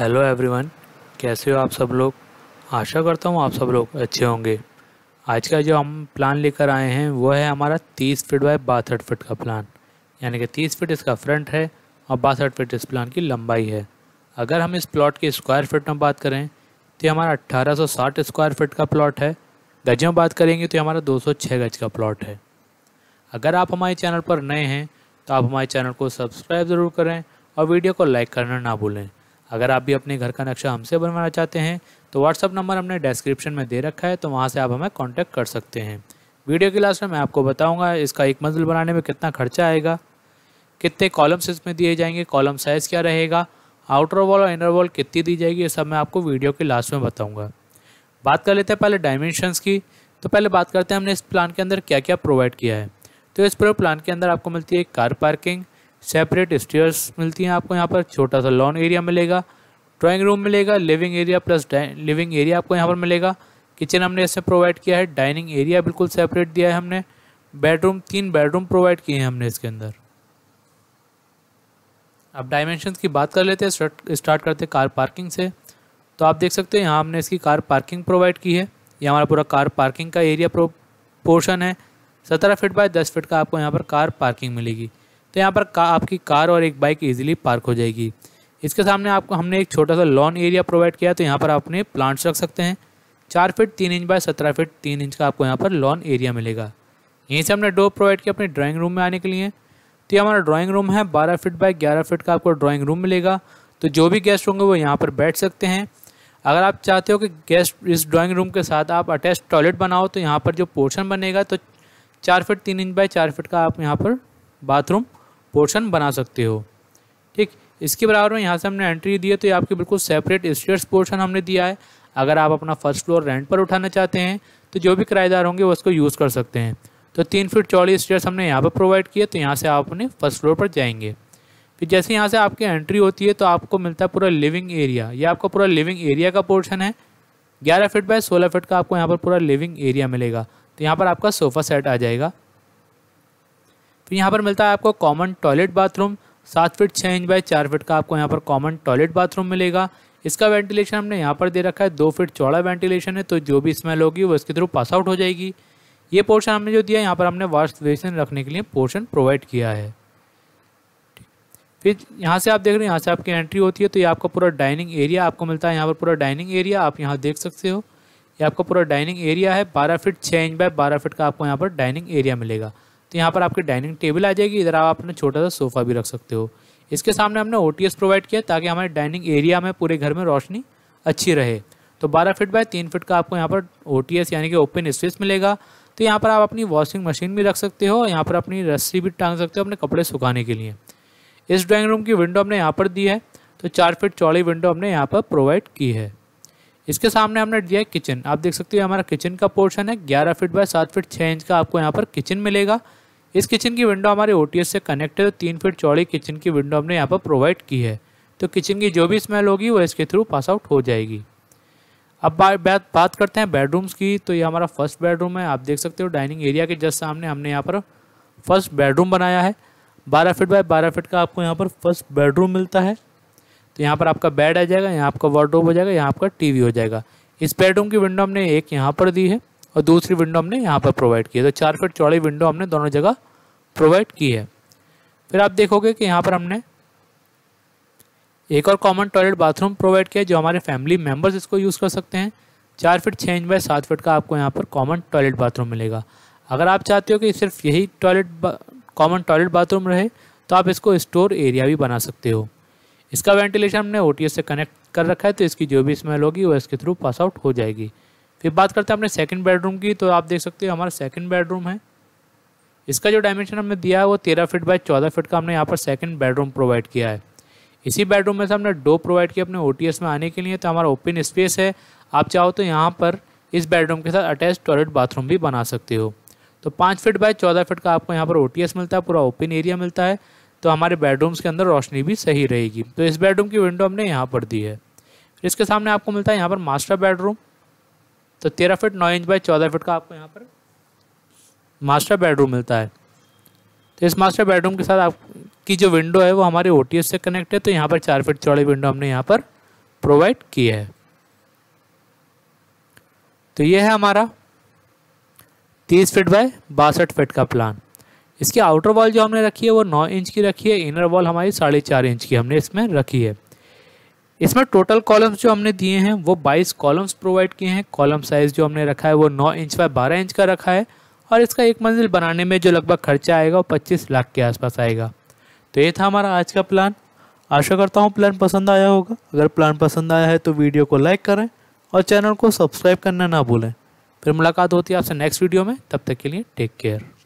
hello everyone कैसे हो आप सब लोग आशा करता हूँ आप सब लोग अच्छे होंगे आज का जो हम प्लान लेकर आए हैं वो है हमारा तीस फीट बाय बासठ फीट का प्लान यानी कि तीस फीट इसका फ्रंट है और बासठ फीट इस प्लान की लंबाई है अगर हम इस प्लॉट के स्क्वायर फीट में बात करें तो हमारा अट्ठारह स्क्वायर फीट का प्लॉट है गज में बात करेंगे तो हमारा दो गज का प्लॉट है अगर आप हमारे चैनल पर नए हैं तो आप हमारे चैनल को सब्सक्राइब ज़रूर करें और वीडियो को लाइक करना ना भूलें अगर आप भी अपने घर का नक्शा हमसे बनवाना चाहते हैं तो व्हाट्सअप नंबर हमने डिस्क्रिप्शन में दे रखा है तो वहाँ से आप हमें कॉन्टैक्ट कर सकते हैं वीडियो के लास्ट में मैं आपको बताऊँगा इसका एक मंजिल बनाने में कितना खर्चा आएगा कितने कॉलम्स इसमें दिए जाएंगे कॉलम साइज़ क्या रहेगा आउटर वॉल और इनर वॉल कितनी दी जाएगी ये सब मैं आपको वीडियो के लास्ट में बताऊँगा बात कर लेते हैं पहले डायमेंशंस की तो पहले बात करते हैं हमने इस प्लान के अंदर क्या क्या प्रोवाइड किया है तो इस पूरे प्लान के अंदर आपको मिलती है कार पार्किंग सेपरेट स्टेयर्स मिलती हैं आपको यहाँ पर छोटा सा लॉन एरिया मिलेगा ड्राइंग रूम मिलेगा living area plus living area आपको यहाँ पर मिलेगा किचन हमने इसमें प्रोवाइड किया है डाइनिंग एरिया बिल्कुल सेपरेट दिया है हमने बेडरूम तीन बेडरूम प्रोवाइड किए हैं हमने इसके अंदर अब डायमेंशन की बात कर लेते हैं स्टार्ट करते हैं कार पार्किंग से तो आप देख सकते हैं यहाँ हमने इसकी कार पार्किंग प्रोवाइड की है ये हमारा पूरा कार पार्किंग का एरिया पोर्शन है सत्रह फिट बाय दस फिट का आपको यहाँ पर कार पार्किंग मिलेगी तो यहाँ पर का, आपकी कार और एक बाइक ईजिली पार्क हो जाएगी इसके सामने आपको हमने एक छोटा सा लॉन एरिया प्रोवाइड किया तो यहाँ पर आप अपने प्लांट्स रख सकते हैं चार फीट तीन इंच बाय सत्रह फीट तीन इंच का आपको यहाँ पर लॉन एरिया मिलेगा यहीं से हमने डोर प्रोवाइड किया अपने ड्राइंग रूम में आने के लिए तो ये हमारा ड्राइंग रूम है बारह फीट बाय ग्यारह फीट का आपको ड्राइंग रूम मिलेगा तो जो भी गेस्ट होंगे वो यहाँ पर बैठ सकते हैं अगर आप चाहते हो कि गेस्ट इस ड्राइंग रूम के साथ आप अटैच टॉयलेट बनाओ तो यहाँ पर जो पोर्शन बनेगा तो चार फिट तीन इंच बाय चार फिट का आप यहाँ पर बाथरूम पोर्शन बना सकते हो ठीक इसके बराबर में यहाँ से हमने एंट्री दी है तो ये आपके बिल्कुल सेपरेट स्टेट्स पोर्शन हमने दिया है अगर आप अपना फर्स्ट फ्लोर रेंट पर उठाना चाहते हैं तो जो भी किराएदार होंगे वो उसको यूज़ कर सकते हैं तो तीन फीट चौड़ी स्टेयर्स हमने यहाँ पर प्रोवाइड किए तो यहाँ से आप अपने फर्स्ट फ्लोर पर जाएंगे फिर जैसे यहाँ से आपकी एंट्री होती है तो आपको मिलता है पूरा लिविंग एरिया ये आपका पूरा लिविंग एरिया का पोर्शन है ग्यारह फीट बाय सोलह फीट का आपको यहाँ पर पूरा लिविंग एरिया मिलेगा तो यहाँ पर आपका सोफ़ा सेट आ जाएगा फिर तो यहाँ पर मिलता है आपको कॉमन टॉयलेट बाथरूम सात फीट छः इंच बाय चार फीट का आपको यहाँ पर कॉमन टॉयलेट बाथरूम मिलेगा इसका वेंटिलेशन हमने यहाँ पर दे रखा है दो फीट चौड़ा वेंटिलेशन है तो जो भी स्मेल होगी वो इसके थ्रू पास आउट हो जाएगी ये पोर्शन हमने जो दिया यहाँ पर हमने वाश बेसिन रखने के लिए पोर्शन प्रोवाइड किया है फिर यहाँ से आप देख रहे हैं यहाँ से आपकी एंट्री होती है तो ये आपका पूरा डाइनिंग एरिया आपको मिलता है यहाँ पर पूरा डाइनिंग एरिया आप यहाँ देख सकते हो ये आपका पूरा डाइनिंग एरिया है बारह फीट छः इंच बाय बारह फीट का आपको यहाँ पर डाइनिंग एरिया मिलेगा तो यहाँ पर आपकी डाइनिंग टेबल आ जाएगी इधर आप अपना छोटा सा सोफ़ा भी रख सकते हो इसके सामने हमने ओ प्रोवाइड किया ताकि हमारे डाइनिंग एरिया में पूरे घर में रोशनी अच्छी रहे तो 12 फीट बाय 3 फीट का आपको यहाँ पर ओ यानी कि ओपन स्पेस मिलेगा तो यहाँ पर आप अपनी वॉशिंग मशीन भी रख सकते हो यहाँ पर अपनी रस्सी भी टांग सकते हो अपने कपड़े सुखाने के लिए इस ड्राइंग रूम की विंडो हमने यहाँ पर दी है तो चार फिट चौड़ी विंडो हमने यहाँ पर प्रोवाइड की है इसके सामने हमने दिया है किचन आप देख सकते हो हमारा किचन का पोर्शन है ग्यारह फीट बाय सात फीट छः इंच का आपको यहाँ पर किचन मिलेगा इस किचन की विंडो हमारे ओ से कनेक्टेड है तीन फीट चौड़ी किचन की विंडो हमने यहाँ पर प्रोवाइड की है तो किचन की जो भी स्मेल होगी वो इसके थ्रू पास आउट हो जाएगी अब बात बात करते हैं बेडरूम्स की तो ये हमारा फर्स्ट बेडरूम है आप देख सकते हो डाइनिंग एरिया के जस्ट सामने हमने यहाँ पर फर्स्ट बेडरूम बनाया है बारह फीट बाय बारह फीट का आपको यहाँ पर फर्स्ट बेडरूम मिलता है तो यहाँ पर आपका बेड आ जाएगा यहाँ आपका वार्ड्रोब हो जाएगा यहाँ आपका टीवी हो जाएगा इस बेडरूम की विंडो हमने एक यहाँ पर दी है और दूसरी विंडो हमने यहाँ पर प्रोवाइड की है तो चार फिट चौड़ी विंडो हमने दोनों जगह प्रोवाइड की है फिर आप देखोगे कि यहाँ पर हमने एक और कॉमन टॉयलेट बाथरूम प्रोवाइड किया जो हमारे फैमिली मेम्बर्स इसको यूज़ कर सकते हैं चार फिट छः इंच बाय सात फिट का आपको यहाँ पर कॉमन टॉयलेट बाथरूम मिलेगा अगर आप चाहते हो कि सिर्फ यही टॉयलेट कॉमन टॉयलेट बाथरूम रहे तो आप इसको स्टोर एरिया भी बना सकते हो इसका वेंटिलेशन हमने ओ से कनेक्ट कर रखा है तो इसकी जो भी स्मेल होगी वो इसके थ्रू पास आउट हो जाएगी फिर बात करते हैं अपने सेकंड बेडरूम की तो आप देख सकते हो हमारा सेकंड बेडरूम है इसका जो डायमेंशन हमने दिया है वो तेरह फिट बाय चौदह फिट का हमने यहाँ पर सेकंड बेडरूम प्रोवाइड किया है इसी बेडरूम में से हमने डो प्रोवाइड किया अपने ओ में आने के लिए तो हमारा ओपन स्पेस है आप चाहो तो यहाँ पर इस बेडरूम के साथ अटैच टॉयलेट बाथरूम भी बना सकते हो तो पाँच फिट बाय चौदह फिट का आपको यहाँ पर ओ मिलता है पूरा ओपन एरिया मिलता है तो हमारे बेडरूम्स के अंदर रोशनी भी सही रहेगी तो इस बेडरूम की विंडो हमने यहाँ पर दी है फिर इसके सामने आपको मिलता है यहाँ पर मास्टर बेडरूम तो तेरह फिट नौ इंच बाई चौदह फिट का आपको यहाँ पर मास्टर बेडरूम मिलता है तो इस मास्टर बेडरूम के साथ आपकी जो विंडो है वो हमारी ओ से कनेक्ट है तो यहाँ पर चार फिट चौड़ी विंडो हमने यहाँ पर प्रोवाइड की है तो ये है हमारा तीस फिट बाय बासठ फिट का प्लान इसकी आउटर वॉल जो हमने रखी है वो नौ इंच की रखी है इनर वॉल हमारी साढ़े चार इंच की हमने इसमें रखी है इसमें टोटल कॉलम्स जो हमने दिए हैं वो 22 कॉलम्स प्रोवाइड किए हैं कॉलम साइज़ जो हमने रखा है वो 9 इंच बाय 12 इंच का रखा है और इसका एक मंजिल बनाने में जो लगभग खर्चा आएगा वो 25 लाख के आसपास आएगा तो ये था हमारा आज का प्लान आशा करता हूँ प्लान पसंद आया होगा अगर प्लान पसंद आया है तो वीडियो को लाइक करें और चैनल को सब्सक्राइब करना ना भूलें फिर मुलाकात होती है आपसे नेक्स्ट वीडियो में तब तक के लिए टेक केयर